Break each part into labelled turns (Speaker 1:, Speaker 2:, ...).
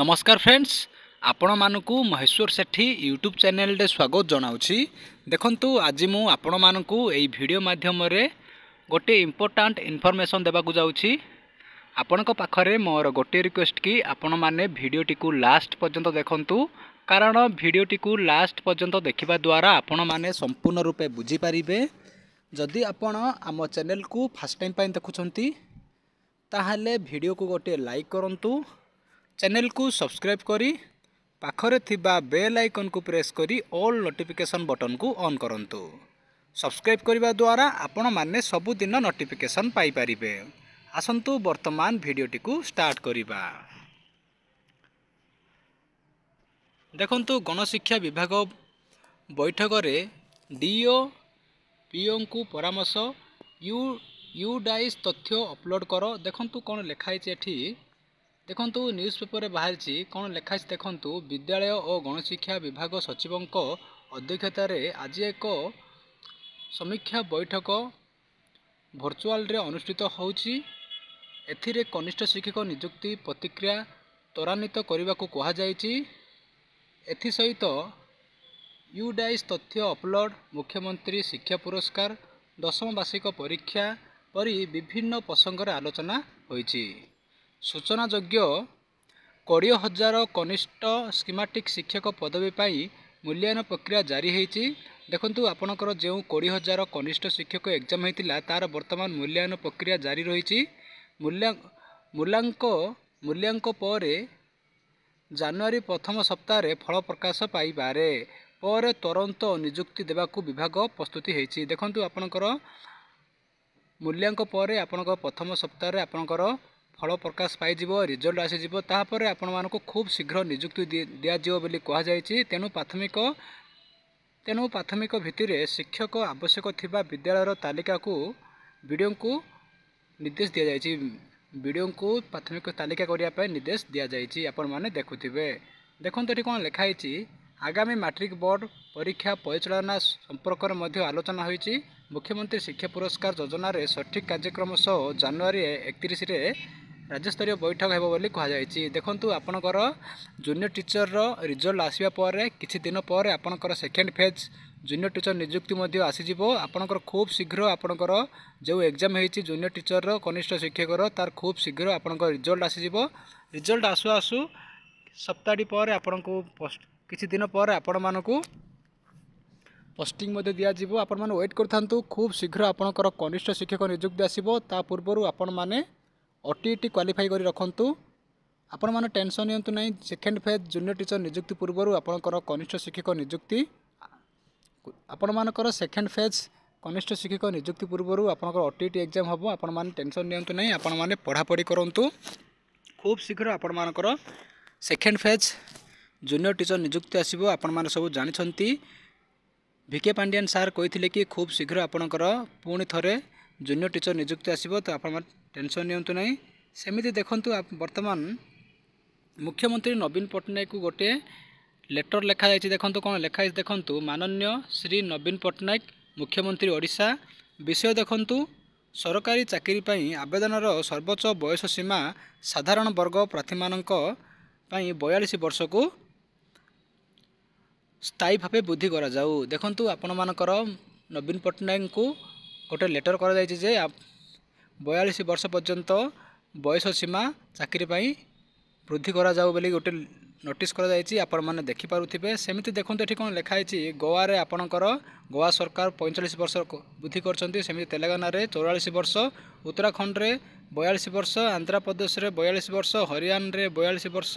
Speaker 1: ନମସ୍କାର ଫ୍ରେଣ୍ଡସ୍ ଆପଣମାନଙ୍କୁ ମହେଶ୍ୱର ସେଠୀ ୟୁଟ୍ୟୁବ୍ ଚ୍ୟାନେଲରେ ସ୍ୱାଗତ ଜଣାଉଛି ଦେଖନ୍ତୁ ଆଜି ମୁଁ ଆପଣମାନଙ୍କୁ ଏହି ଭିଡ଼ିଓ ମାଧ୍ୟମରେ ଗୋଟିଏ ଇମ୍ପୋର୍ଟାଣ୍ଟ ଇନଫର୍ମେସନ୍ ଦେବାକୁ ଯାଉଛି ଆପଣଙ୍କ ପାଖରେ ମୋର ଗୋଟିଏ ରିକ୍ୱେଷ୍ଟ କି ଆପଣମାନେ ଭିଡ଼ିଓଟିକୁ ଲାଷ୍ଟ ପର୍ଯ୍ୟନ୍ତ ଦେଖନ୍ତୁ କାରଣ ଭିଡ଼ିଓଟିକୁ ଲାଷ୍ଟ ପର୍ଯ୍ୟନ୍ତ ଦେଖିବା ଦ୍ୱାରା ଆପଣମାନେ ସମ୍ପୂର୍ଣ୍ଣ ରୂପେ ବୁଝିପାରିବେ ଯଦି ଆପଣ ଆମ ଚ୍ୟାନେଲକୁ ଫାର୍ଷ୍ଟ ଟାଇମ୍ ପାଇଁ ଦେଖୁଛନ୍ତି ତାହେଲେ ଭିଡ଼ିଓକୁ ଗୋଟିଏ ଲାଇକ୍ କରନ୍ତୁ चैनल को सब्सक्राइब करी पाखरे थिबा बेल आइकन को प्रेस करी ऑल नोटिफिकेशन बटन को ऑन करंतु सब्सक्राइब करबा द्वारा आपण माने सब दिन नोटिफिकेशन पाई परिबे आसंतु वर्तमान वीडियो टिकु स्टार्ट करबा देखंतु गणशिक्षा विभाग बैठक रे डीओ पीओ को परामर्श यू यू डाइस तथ्य अपलोड करो देखंतु कोन लिखाई छै एठी ଦେଖନ୍ତୁ ନ୍ୟୁଜ୍ ପେପରରେ ବାହାରିଛି କ'ଣ ଲେଖାଛି ଦେଖନ୍ତୁ ବିଦ୍ୟାଳୟ ଓ ଗଣଶିକ୍ଷା ବିଭାଗ ସଚିବଙ୍କ ଅଧ୍ୟକ୍ଷତାରେ ଆଜି ଏକ ସମୀକ୍ଷା ବୈଠକ ଭର୍ଚୁଆଲରେ ଅନୁଷ୍ଠିତ ହେଉଛି ଏଥିରେ କନିଷ୍ଠ ଶିକ୍ଷକ ନିଯୁକ୍ତି ପ୍ରତିକ୍ରିୟା ତ୍ୱରାନ୍ୱିତ କରିବାକୁ କୁହାଯାଇଛି ଏଥିସହିତ ୟୁଡାଇସ୍ ତଥ୍ୟ ଅପଲୋଡ଼ ମୁଖ୍ୟମନ୍ତ୍ରୀ ଶିକ୍ଷା ପୁରସ୍କାର ଦଶମ ବାର୍ଷିକ ପରୀକ୍ଷା ପରି ବିଭିନ୍ନ ପ୍ରସଙ୍ଗରେ ଆଲୋଚନା ହୋଇଛି ସୂଚନାଯୋଗ୍ୟ କୋଡ଼ିଏ ହଜାର କନିଷ୍ଠ ସ୍କିମାଟିକ୍ ଶିକ୍ଷକ ପଦବୀ ପାଇଁ ମୂଲ୍ୟାୟନ ପ୍ରକ୍ରିୟା ଜାରି ହୋଇଛି ଦେଖନ୍ତୁ ଆପଣଙ୍କର ଯେଉଁ କୋଡ଼ିଏ ହଜାର କନିଷ୍ଠ ଶିକ୍ଷକ ଏକ୍ଜାମ୍ ହୋଇଥିଲା ତା'ର ବର୍ତ୍ତମାନ ମୂଲ୍ୟାୟନ ପ୍ରକ୍ରିୟା ଜାରି ରହିଛି ମୂଲ୍ୟା ମୂଲ୍ୟାଙ୍କ ମୂଲ୍ୟାଙ୍କ ପରେ ଜାନୁଆରୀ ପ୍ରଥମ ସପ୍ତାହରେ ଫଳ ପ୍ରକାଶ ପାଇପାରେ ପରେ ତୁରନ୍ତ ନିଯୁକ୍ତି ଦେବାକୁ ବିଭାଗ ପ୍ରସ୍ତୁତି ହୋଇଛି ଦେଖନ୍ତୁ ଆପଣଙ୍କର ମୂଲ୍ୟାଙ୍କ ପରେ ଆପଣଙ୍କ ପ୍ରଥମ ସପ୍ତାହରେ ଆପଣଙ୍କର ଫଳ ପ୍ରକାଶ ପାଇଯିବ ରେଜଲ୍ଟ ଆସିଯିବ ତାହାପରେ ଆପଣମାନଙ୍କୁ ଖୁବ୍ ଶୀଘ୍ର ନିଯୁକ୍ତି ଦିଆଯିବ ବୋଲି କୁହାଯାଇଛି ତେଣୁ ପ୍ରାଥମିକ ତେଣୁ ପ୍ରାଥମିକ ଭିତ୍ତିରେ ଶିକ୍ଷକ ଆବଶ୍ୟକ ଥିବା ବିଦ୍ୟାଳୟର ତାଲିକାକୁ ବିଡ଼ିଓଙ୍କୁ ନିର୍ଦ୍ଦେଶ ଦିଆଯାଇଛି ବିଡ଼ିଓଙ୍କୁ ପ୍ରାଥମିକ ତାଲିକା କରିବା ପାଇଁ ନିର୍ଦ୍ଦେଶ ଦିଆଯାଇଛି ଆପଣମାନେ ଦେଖୁଥିବେ ଦେଖନ୍ତୁ ଏଠି କ'ଣ ଲେଖା ହେଇଛି ଆଗାମୀ ମାଟ୍ରିକ୍ ବୋର୍ଡ଼ ପରୀକ୍ଷା ପରିଚାଳନା ସମ୍ପର୍କରେ ମଧ୍ୟ ଆଲୋଚନା ହୋଇଛି ମୁଖ୍ୟମନ୍ତ୍ରୀ ଶିକ୍ଷା ପୁରସ୍କାର ଯୋଜନାରେ ସଠିକ୍ କାର୍ଯ୍ୟକ୍ରମ ସହ ଜାନୁଆରୀ ଏକତିରିଶରେ ରାଜ୍ୟସ୍ତରୀୟ ବୈଠକ ହେବ ବୋଲି କୁହାଯାଇଛି ଦେଖନ୍ତୁ ଆପଣଙ୍କର ଜୁନିୟର ଟିଚରର ରିଜଲ୍ଟ ଆସିବା ପରେ କିଛି ଦିନ ପରେ ଆପଣଙ୍କର ସେକେଣ୍ଡ ଫେଜ୍ ଜୁନିୟର ଟିଚର ନିଯୁକ୍ତି ମଧ୍ୟ ଆସିଯିବ ଆପଣଙ୍କର ଖୁବ୍ ଶୀଘ୍ର ଆପଣଙ୍କର ଯେଉଁ ଏକ୍ଜାମ୍ ହେଇଛି ଜୁନିୟର ଟିଚରର କନିଷ୍ଠ ଶିକ୍ଷକର ତାର ଖୁବ୍ ଶୀଘ୍ର ଆପଣଙ୍କର ରିଜଲ୍ଟ ଆସିଯିବ ରିଜଲ୍ଟ ଆସୁ ଆସୁ ସପ୍ତାହଟି ପରେ ଆପଣଙ୍କୁ କିଛି ଦିନ ପରେ ଆପଣମାନଙ୍କୁ ପୋଷ୍ଟିଂ ମଧ୍ୟ ଦିଆଯିବ ଆପଣମାନେ ୱେଟ୍ କରିଥାନ୍ତୁ ଖୁବ୍ ଶୀଘ୍ର ଆପଣଙ୍କର କନିଷ୍ଠ ଶିକ୍ଷକ ନିଯୁକ୍ତି ଆସିବ ତା ପୂର୍ବରୁ ଆପଣମାନେ ଓଟିଇଟି କ୍ୱାଲିଫାଇ କରି ରଖନ୍ତୁ ଆପଣମାନେ ଟେନସନ୍ ନିଅନ୍ତୁ ନାହିଁ ସେକେଣ୍ଡ ଫେଜ୍ ଜୁନିୟର ଟିଚର ନିଯୁକ୍ତି ପୂର୍ବରୁ ଆପଣଙ୍କର କନିଷ୍ଠ ଶିକ୍ଷକ ନିଯୁକ୍ତି ଆପଣମାନଙ୍କର ସେକେଣ୍ଡ ଫେଜ୍ କନିଷ୍ଠ ଶିକ୍ଷକ ନିଯୁକ୍ତି ପୂର୍ବରୁ ଆପଣଙ୍କର ଓଟିଇଟି ଏକ୍ଜାମ୍ ହେବ ଆପଣମାନେ ଟେନସନ୍ ନିଅନ୍ତୁ ନାହିଁ ଆପଣମାନେ ପଢ଼ାପଢ଼ି କରନ୍ତୁ ଖୁବ୍ ଶୀଘ୍ର ଆପଣମାନଙ୍କର ସେକେଣ୍ଡ ଫେଜ୍ ଜୁନିୟର ଟିଚର ନିଯୁକ୍ତି ଆସିବ ଆପଣମାନେ ସବୁ ଜାଣିଛନ୍ତି ଭିକେ ପାଣ୍ଡିଆନ ସାର୍ କହିଥିଲେ କି ଖୁବ୍ ଶୀଘ୍ର ଆପଣଙ୍କର ପୁଣି ଥରେ ଜୁନିୟର ଟିଚର ନିଯୁକ୍ତି ଆସିବ ତ ଆପଣମାନେ ଟେନସନ୍ ନିଅନ୍ତୁ ନାହିଁ ସେମିତି ଦେଖନ୍ତୁ ବର୍ତ୍ତମାନ ମୁଖ୍ୟମନ୍ତ୍ରୀ ନବୀନ ପଟ୍ଟନାୟକକୁ ଗୋଟିଏ ଲେଟର ଲେଖାଯାଇଛି ଦେଖନ୍ତୁ କ'ଣ ଲେଖାଯାଇଛି ଦେଖନ୍ତୁ ମାନନୀୟ ଶ୍ରୀ ନବୀନ ପଟ୍ଟନାୟକ ମୁଖ୍ୟମନ୍ତ୍ରୀ ଓଡ଼ିଶା ବିଷୟ ଦେଖନ୍ତୁ ସରକାରୀ ଚାକିରି ପାଇଁ ଆବେଦନର ସର୍ବୋଚ୍ଚ ବୟସ ସୀମା ସାଧାରଣ ବର୍ଗ ପ୍ରାର୍ଥୀମାନଙ୍କ ପାଇଁ ବୟାଳିଶ ବର୍ଷକୁ ସ୍ଥାୟୀ ଭାବେ ବୃଦ୍ଧି କରାଯାଉ ଦେଖନ୍ତୁ ଆପଣମାନଙ୍କର ନବୀନ ପଟ୍ଟନାୟକଙ୍କୁ ଗୋଟେ ଲେଟର କରାଯାଇଛି ଯେ ବୟାଳିଶ ବର୍ଷ ପର୍ଯ୍ୟନ୍ତ ବୟସ ସୀମା ଚାକିରି ପାଇଁ ବୃଦ୍ଧି କରାଯାଉ ବୋଲି ଗୋଟେ ନୋଟିସ୍ କରାଯାଇଛି ଆପଣମାନେ ଦେଖିପାରୁଥିବେ ସେମିତି ଦେଖନ୍ତୁ ଏଠି କ'ଣ ଲେଖା ହେଇଛି ଗୋଆରେ ଆପଣଙ୍କର ଗୋଆ ସରକାର ପଇଁଚାଳିଶ ବର୍ଷ ବୃଦ୍ଧି କରିଛନ୍ତି ସେମିତି ତେଲେଙ୍ଗାନାରେ ଚଉରାଳିଶ ବର୍ଷ ଉତ୍ତରାଖଣ୍ଡରେ ବୟାଳିଶ ବର୍ଷ ଆନ୍ଧ୍ରପ୍ରଦେଶରେ ବୟାଳିଶ ବର୍ଷ ହରିୟାଣାରେ ବୟାଳିଶ ବର୍ଷ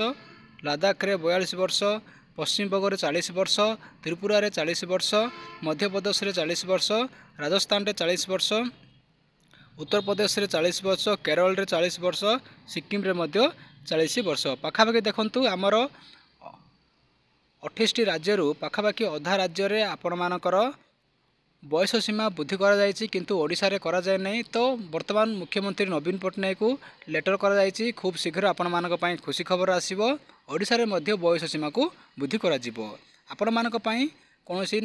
Speaker 1: ଲଦାଖରେ ବୟାଳିଶ ବର୍ଷ ପଶ୍ଚିମବଙ୍ଗରେ ଚାଳିଶ ବର୍ଷ ତ୍ରିପୁରାରେ ଚାଳିଶ ବର୍ଷ ମଧ୍ୟପ୍ରଦେଶରେ ଚାଳିଶ ବର୍ଷ ରାଜସ୍ଥାନରେ ଚାଳିଶ ବର୍ଷ ଉତ୍ତରପ୍ରଦେଶରେ ଚାଳିଶ ବର୍ଷ କେରଳରେ ଚାଳିଶ ବର୍ଷ ସିକିମ୍ରେ ମଧ୍ୟ ଚାଳିଶ ବର୍ଷ ପାଖାପାଖି ଦେଖନ୍ତୁ ଆମର ଅଠେଇଶଟି ରାଜ୍ୟରୁ ପାଖାପାଖି ଅଧା ରାଜ୍ୟରେ ଆପଣମାନଙ୍କର ବୟସ ସୀମା ବୃଦ୍ଧି କରାଯାଇଛି କିନ୍ତୁ ଓଡ଼ିଶାରେ କରାଯାଏ ନାହିଁ ତ ବର୍ତ୍ତମାନ ମୁଖ୍ୟମନ୍ତ୍ରୀ ନବୀନ ପଟ୍ଟନାୟକକୁ ଲେଟର କରାଯାଇଛି ଖୁବ୍ ଶୀଘ୍ର ଆପଣମାନଙ୍କ ପାଇଁ ଖୁସି ଖବର ଆସିବ ଓଡ଼ିଶାରେ ମଧ୍ୟ ବୟସ ସୀମାକୁ ବୃଦ୍ଧି କରାଯିବ ଆପଣମାନଙ୍କ ପାଇଁ କୌଣସି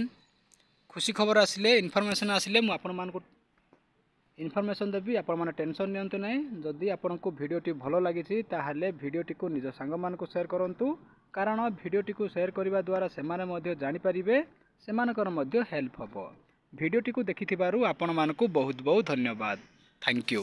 Speaker 1: ଖୁସି ଖବର ଆସିଲେ ଇନଫର୍ମେସନ୍ ଆସିଲେ ମୁଁ ଆପଣମାନଙ୍କୁ ইনফরমেশন দেবি আপনার টেনশন নিয়ন্তু না যদি আপনার ভিডিওটি ভালো লাগিছি তাহলে ভিডিওটি নিজ সাংগ মানুষ সেয়ার করতু কারণ ভিডিওটি সেয়ার করা দ্বারা সে জাঁপারে সে হেল্প হব ভিডিওটি দেখি আপনার বহুত বহুত ধন্যবাদ থ্যাংক ইউ